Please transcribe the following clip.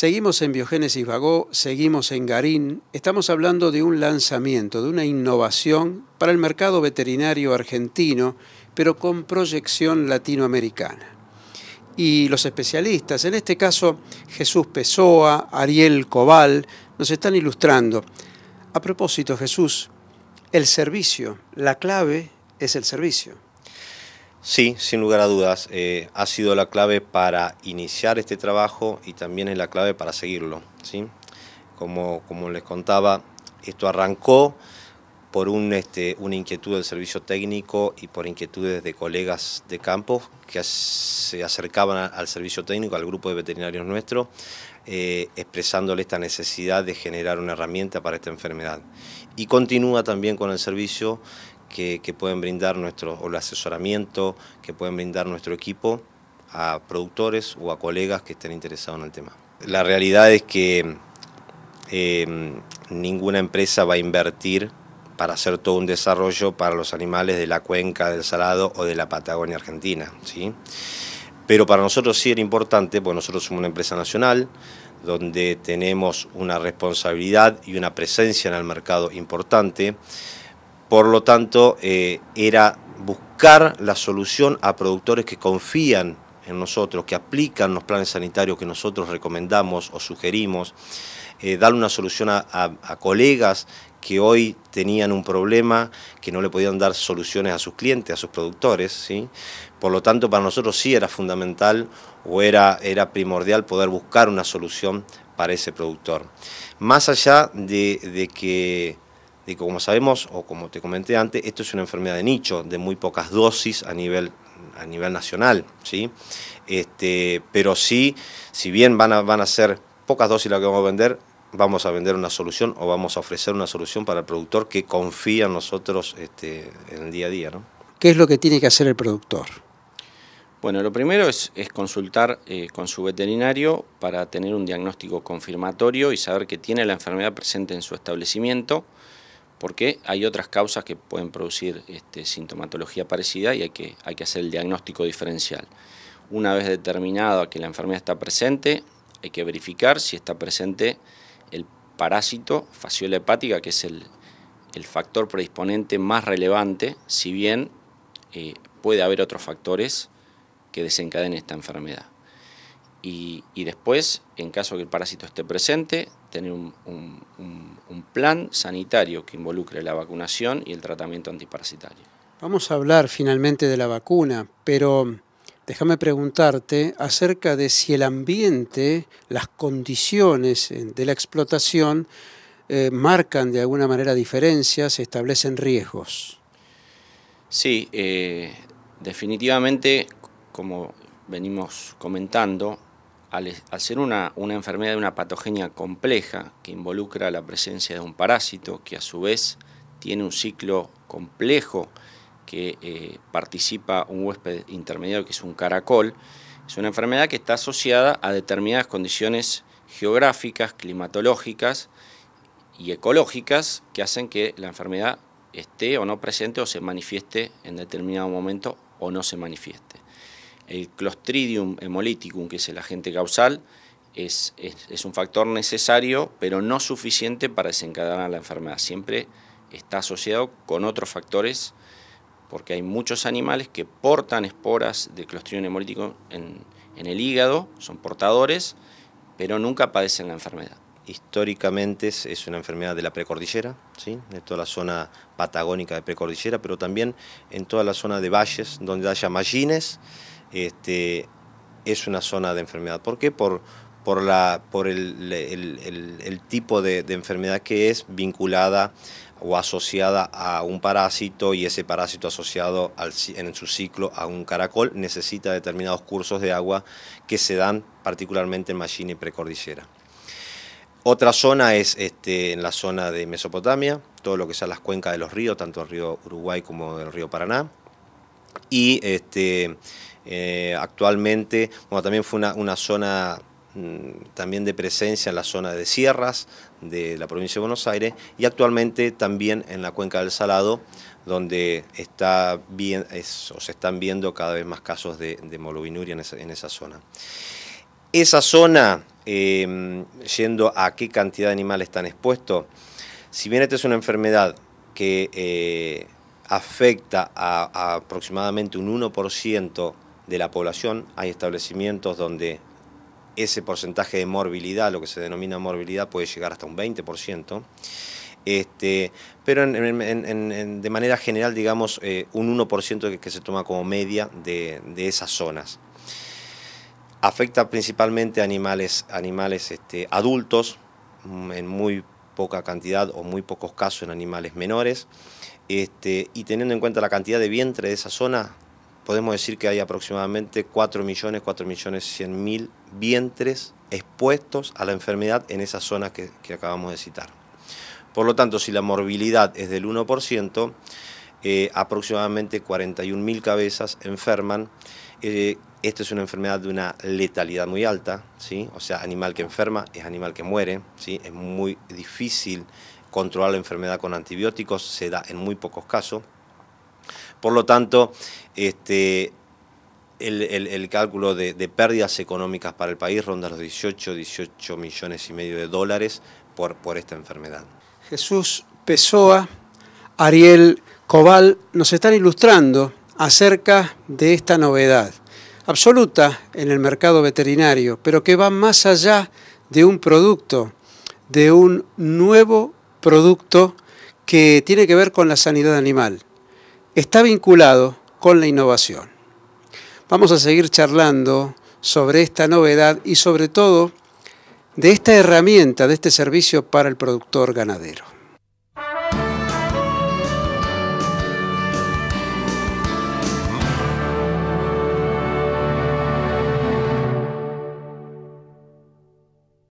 Seguimos en Biogénesis Vagó, seguimos en Garín. Estamos hablando de un lanzamiento, de una innovación para el mercado veterinario argentino, pero con proyección latinoamericana. Y los especialistas, en este caso Jesús Pessoa, Ariel Cobal, nos están ilustrando. A propósito, Jesús, el servicio, la clave es el servicio. Sí, sin lugar a dudas, eh, ha sido la clave para iniciar este trabajo y también es la clave para seguirlo. ¿sí? Como, como les contaba, esto arrancó por un, este, una inquietud del servicio técnico y por inquietudes de colegas de campo que se acercaban al servicio técnico, al grupo de veterinarios nuestro, eh, expresándole esta necesidad de generar una herramienta para esta enfermedad. Y continúa también con el servicio que, pueden brindar nuestro, o el asesoramiento que pueden brindar nuestro equipo a productores o a colegas que estén interesados en el tema. La realidad es que em, ninguna empresa va a invertir para hacer todo un desarrollo para los animales de la cuenca del Salado o de la Patagonia Argentina. ¿sí? Pero para nosotros sí era importante, porque nosotros somos una empresa nacional, donde tenemos una responsabilidad y una presencia en el mercado importante. Por lo tanto, eh, era buscar la solución a productores que confían en nosotros, que aplican los planes sanitarios que nosotros recomendamos o sugerimos, eh, darle una solución a, colegas que hoy tenían un problema, que no le podían dar soluciones a sus clientes, a sus productores. ¿sí? Por lo tanto, para nosotros sí era fundamental o era, era primordial poder buscar una solución para ese productor. Más allá de que como sabemos, o como te comenté antes, esto es una enfermedad de nicho, de muy pocas dosis a nivel, a nivel nacional, este, pero sí, si bien van a, ser pocas dosis las que vamos a vender, vamos a vender una solución o vamos a ofrecer una solución para el productor que confía en nosotros este, en el día a día. ¿no? ¿Qué es lo que tiene que hacer el productor? Bueno, lo primero es, consultar eh, con su veterinario para tener un diagnóstico confirmatorio y saber que tiene la enfermedad presente en su establecimiento porque hay otras causas que pueden producir este, sintomatología parecida y hay que, hacer el diagnóstico diferencial. Una vez determinada que la enfermedad está presente, hay que verificar si está presente el parásito, fasciola hepática, que es el, factor predisponente más relevante, si bien eh, puede haber otros factores que desencadenen esta enfermedad. Y, después, en caso que el parásito esté presente, tener un, plan sanitario que involucre la vacunación y el tratamiento antiparasitario. Vamos a hablar finalmente de la vacuna, pero déjame preguntarte acerca de si el ambiente, las condiciones eh, de la explotación eh, marcan de alguna manera diferencias, establecen riesgos. Sí, eh, definitivamente, como venimos comentando, al, ser una, enfermedad de una patogenia compleja que involucra la presencia de un parásito que a su vez tiene un ciclo complejo que eh, participa un huésped intermediario que es un caracol, es una enfermedad que está asociada a determinadas condiciones geográficas, climatológicas y ecológicas que hacen que la enfermedad esté o no presente o se manifieste en determinado momento o no se manifieste. El Clostridium hemolyticum, que es el agente causal, es, un factor necesario, pero no suficiente para desencadenar la enfermedad. Siempre está asociado con otros factores, porque hay muchos animales que portan esporas de Clostridium hemolyticum en, el hígado, son portadores, pero nunca padecen la enfermedad históricamente es, una enfermedad de la precordillera, ¿sí? de toda la zona patagónica de precordillera, pero también en toda la zona de valles donde haya mallines este, es una zona de enfermedad. ¿Por qué? Por, por, la, por el, tipo de, enfermedad que es vinculada o asociada a un parásito y ese parásito asociado al, en su ciclo a un caracol necesita determinados cursos de agua que se dan particularmente en Machina y Precordillera. Otra zona es este, en la zona de Mesopotamia, todo lo que sea las cuencas de los ríos, tanto el río Uruguay como el río Paraná. Y este, eh, actualmente, bueno, también fue una, zona mm, también de presencia en la zona de sierras de la provincia de Buenos Aires y actualmente también en la cuenca del Salado, donde está se están viendo cada vez más casos de, de en esa, zona. Esa zona, em, yendo a qué cantidad de animales están expuestos, si bien esta es una enfermedad que eh, afecta a, a aproximadamente un 1% de la población. Hay establecimientos donde ese porcentaje de morbilidad, lo que se denomina morbilidad, puede llegar hasta un 20%. Este, pero de manera general, digamos, eh, un 1% que, se toma como media de, esas zonas. Afecta principalmente a animales, animales este, adultos, mm, en muy poca cantidad o muy pocos casos en animales menores. Este, y teniendo en cuenta la cantidad de vientre de esa zona, podemos decir que hay aproximadamente 4 millones, 4 millones 100 mil vientres expuestos a la enfermedad en esas zonas que, acabamos de citar. Por lo tanto, si la morbilidad es del 1%, eh, aproximadamente 41 mil cabezas enferman. Eh, esta es una enfermedad de una letalidad muy alta, ¿sí? o sea, animal que enferma es animal que muere, ¿sí? es muy difícil controlar la enfermedad con antibióticos, se da en muy pocos casos. Por lo tanto, este, el, cálculo de, pérdidas económicas para el país ronda los 18, 18 millones y medio de dólares por, por esta enfermedad. Jesús Pessoa, Ariel Cobal nos están ilustrando acerca de esta novedad absoluta en el mercado veterinario, pero que va más allá de un producto, de un nuevo producto que tiene que ver con la sanidad animal está vinculado con la innovación. Vamos a seguir charlando sobre esta novedad y sobre todo de esta herramienta, de este servicio para el productor ganadero.